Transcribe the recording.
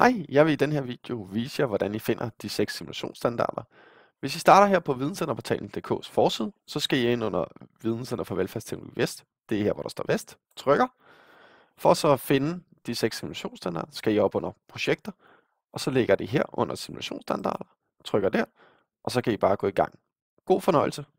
Hej, jeg vil i den her video vise jer, hvordan I finder de seks simulationsstandarder. Hvis I starter her på videnscenterportalen.dk's forside, så skal I ind under Videnscenter for Velfærdsteknologi Vest. Det er her, hvor der står Vest. Trykker. For så at finde de seks simulationsstandarder, skal I op under Projekter, og så ligger det her under Simulationsstandarder. Trykker der, og så kan I bare gå i gang. God fornøjelse.